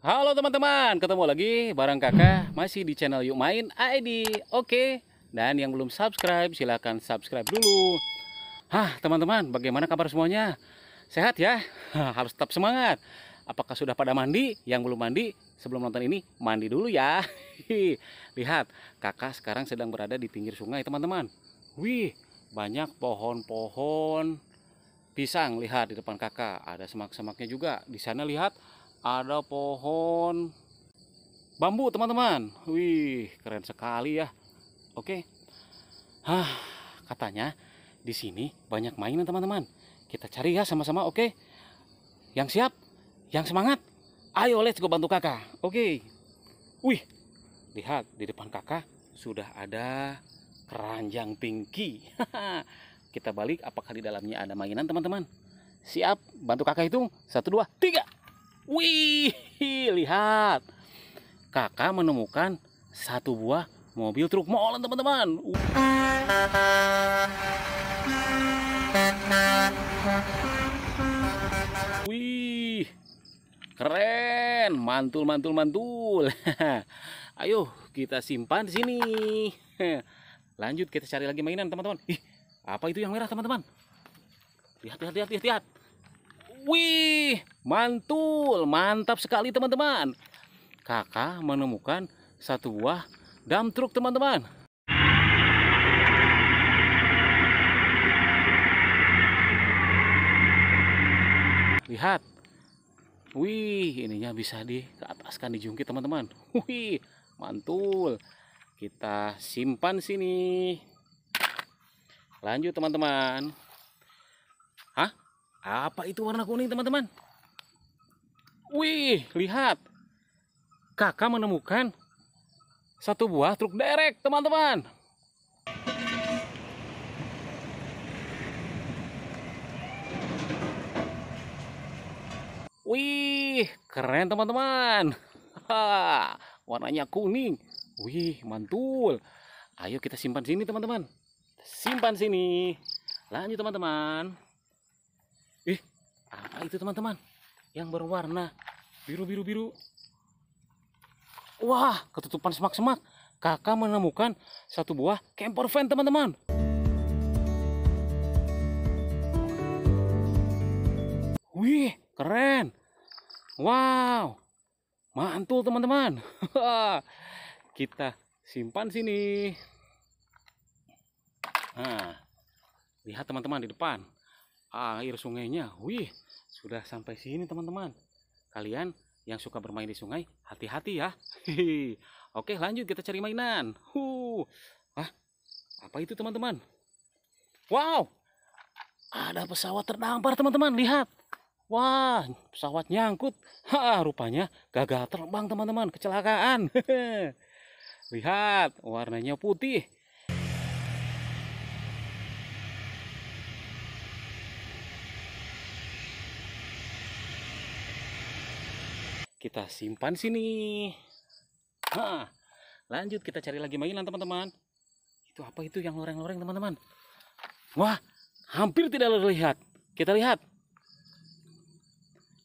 Halo teman-teman, ketemu lagi bareng kakak masih di channel Yuk Main ID Oke, dan yang belum subscribe silahkan subscribe dulu Hah teman-teman, bagaimana kabar semuanya? Sehat ya? Harus tetap semangat Apakah sudah pada mandi? Yang belum mandi, sebelum nonton ini mandi dulu ya Lihat, kakak sekarang sedang berada di pinggir sungai teman-teman Wih, banyak pohon-pohon pisang lihat di depan kakak ada semak-semaknya juga di sana lihat ada pohon bambu teman-teman wih keren sekali ya oke Hah, katanya di sini banyak mainan teman-teman kita cari ya sama-sama oke yang siap yang semangat ayo let's go bantu kakak oke wih lihat di depan kakak sudah ada keranjang pinky kita balik apakah di dalamnya ada mainan teman-teman siap bantu kakak hitung satu dua tiga Wih, lihat. Kakak menemukan satu buah mobil truk molen, teman-teman. Wih. Keren, mantul mantul mantul. Ayo kita simpan di sini. Lanjut kita cari lagi mainan, teman-teman. Ih, apa itu yang merah, teman-teman? Lihat, lihat, lihat, lihat, lihat. Wih, mantul, mantap sekali teman-teman. Kakak menemukan satu buah dam truk teman-teman. Lihat. Wih, ininya bisa di ke atas kan dijungkit teman-teman. Wih, mantul. Kita simpan sini. Lanjut teman-teman. Apa itu warna kuning, teman-teman? Wih, lihat. Kakak menemukan satu buah truk derek, teman-teman. Wih, keren teman-teman. Warnanya kuning. Wih, mantul. Ayo kita simpan sini, teman-teman. Simpan sini. Lanjut, teman-teman apa ah, itu teman-teman yang berwarna biru-biru-biru wah ketutupan semak-semak kakak menemukan satu buah camper van teman-teman wih keren wow mantul teman-teman kita simpan sini nah lihat teman-teman di depan air sungainya. Wih, sudah sampai sini teman-teman. Kalian yang suka bermain di sungai, hati-hati ya. Hihi. Oke, lanjut kita cari mainan. Huh. Hah? Apa itu teman-teman? Wow, ada pesawat terdampar teman-teman. Lihat. Wah, pesawat nyangkut. Ha, rupanya gagal terbang teman-teman, kecelakaan. Lihat, warnanya putih. kita simpan sini ha, lanjut kita cari lagi mainan teman-teman itu apa itu yang loreng-loreng teman-teman wah hampir tidak terlihat kita lihat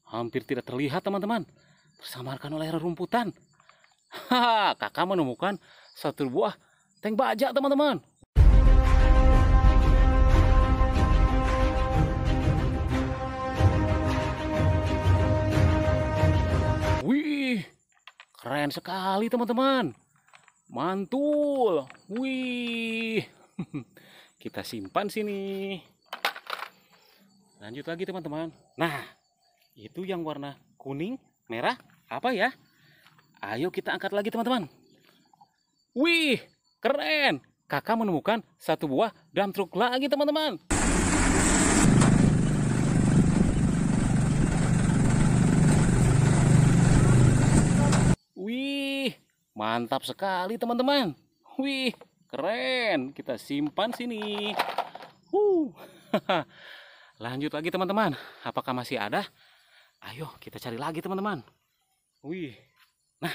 hampir tidak terlihat teman-teman tersamarkan oleh rerumputan kakak menemukan satu buah tank baja teman-teman Keren sekali teman-teman. Mantul. Wih. Kita simpan sini. Lanjut lagi teman-teman. Nah, itu yang warna kuning, merah, apa ya? Ayo kita angkat lagi teman-teman. Wih, keren. Kakak menemukan satu buah dam truk lagi teman-teman. Mantap sekali teman-teman. Wih, keren. Kita simpan sini. Uh. Lanjut lagi teman-teman. Apakah masih ada? Ayo kita cari lagi teman-teman. Wih. Nah.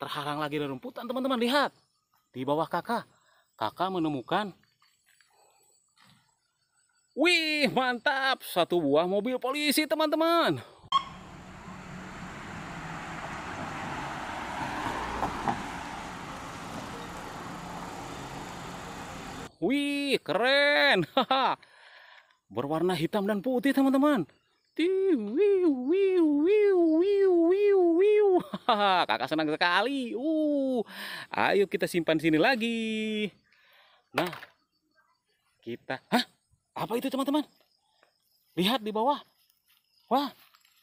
Terhalang lagi dari rumputan teman-teman. Lihat. Di bawah kakak. Kakak menemukan. Wih mantap. Satu buah mobil polisi teman-teman. Wih, keren. Berwarna hitam dan putih, teman-teman. Kakak senang sekali. Uh, ayo kita simpan sini lagi. Nah, kita. Hah? Apa itu, teman-teman? Lihat di bawah. Wah,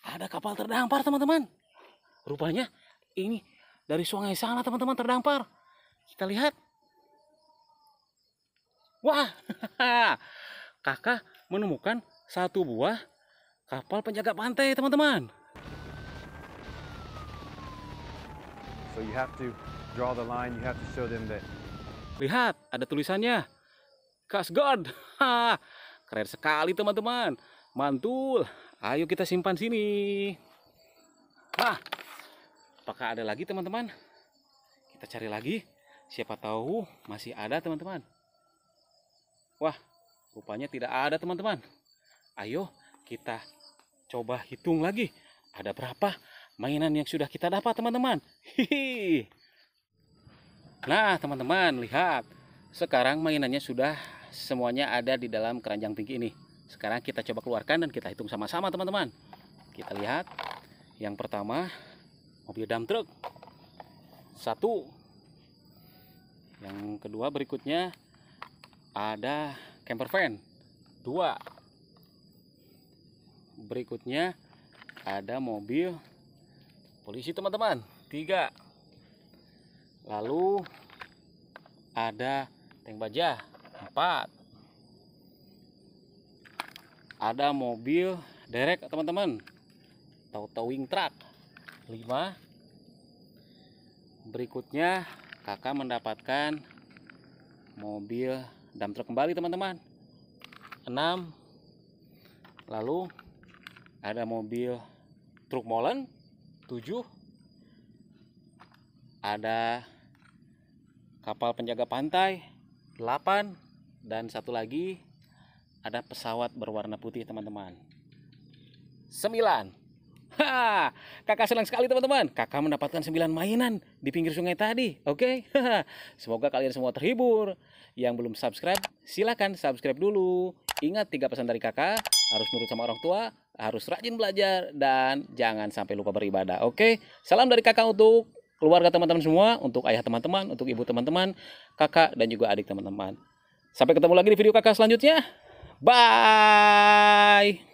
ada kapal terdampar, teman-teman. Rupanya ini dari sungai sana, teman-teman, terdampar. Kita lihat. Wah, kakak menemukan satu buah kapal penjaga pantai, teman-teman. Lihat, ada tulisannya. God, Keren sekali, teman-teman. Mantul. Ayo kita simpan sini. Nah, apakah ada lagi, teman-teman? Kita cari lagi. Siapa tahu masih ada, teman-teman. Wah, rupanya tidak ada teman-teman. Ayo kita coba hitung lagi. Ada berapa mainan yang sudah kita dapat teman-teman? Nah teman-teman lihat. Sekarang mainannya sudah semuanya ada di dalam keranjang tinggi ini. Sekarang kita coba keluarkan dan kita hitung sama-sama teman-teman. Kita lihat. Yang pertama mobil dump truck. Satu. Yang kedua berikutnya ada camper van dua berikutnya ada mobil polisi teman-teman tiga lalu ada tank baja empat ada mobil derek teman-teman atau towing truck lima berikutnya kakak mendapatkan mobil dump truck kembali teman-teman enam lalu ada mobil truk molen tujuh ada kapal penjaga pantai delapan dan satu lagi ada pesawat berwarna putih teman-teman 9 kakak senang sekali teman-teman. Kakak mendapatkan 9 mainan di pinggir sungai tadi. Oke. Okay? Semoga kalian semua terhibur. Yang belum subscribe, silahkan subscribe dulu. Ingat tiga pesan dari kakak, harus nurut sama orang tua, harus rajin belajar dan jangan sampai lupa beribadah. Oke. Salam dari kakak untuk keluarga teman-teman semua, untuk ayah teman-teman, untuk ibu teman-teman, kakak dan juga adik teman-teman. Sampai ketemu lagi di video kakak selanjutnya. Bye.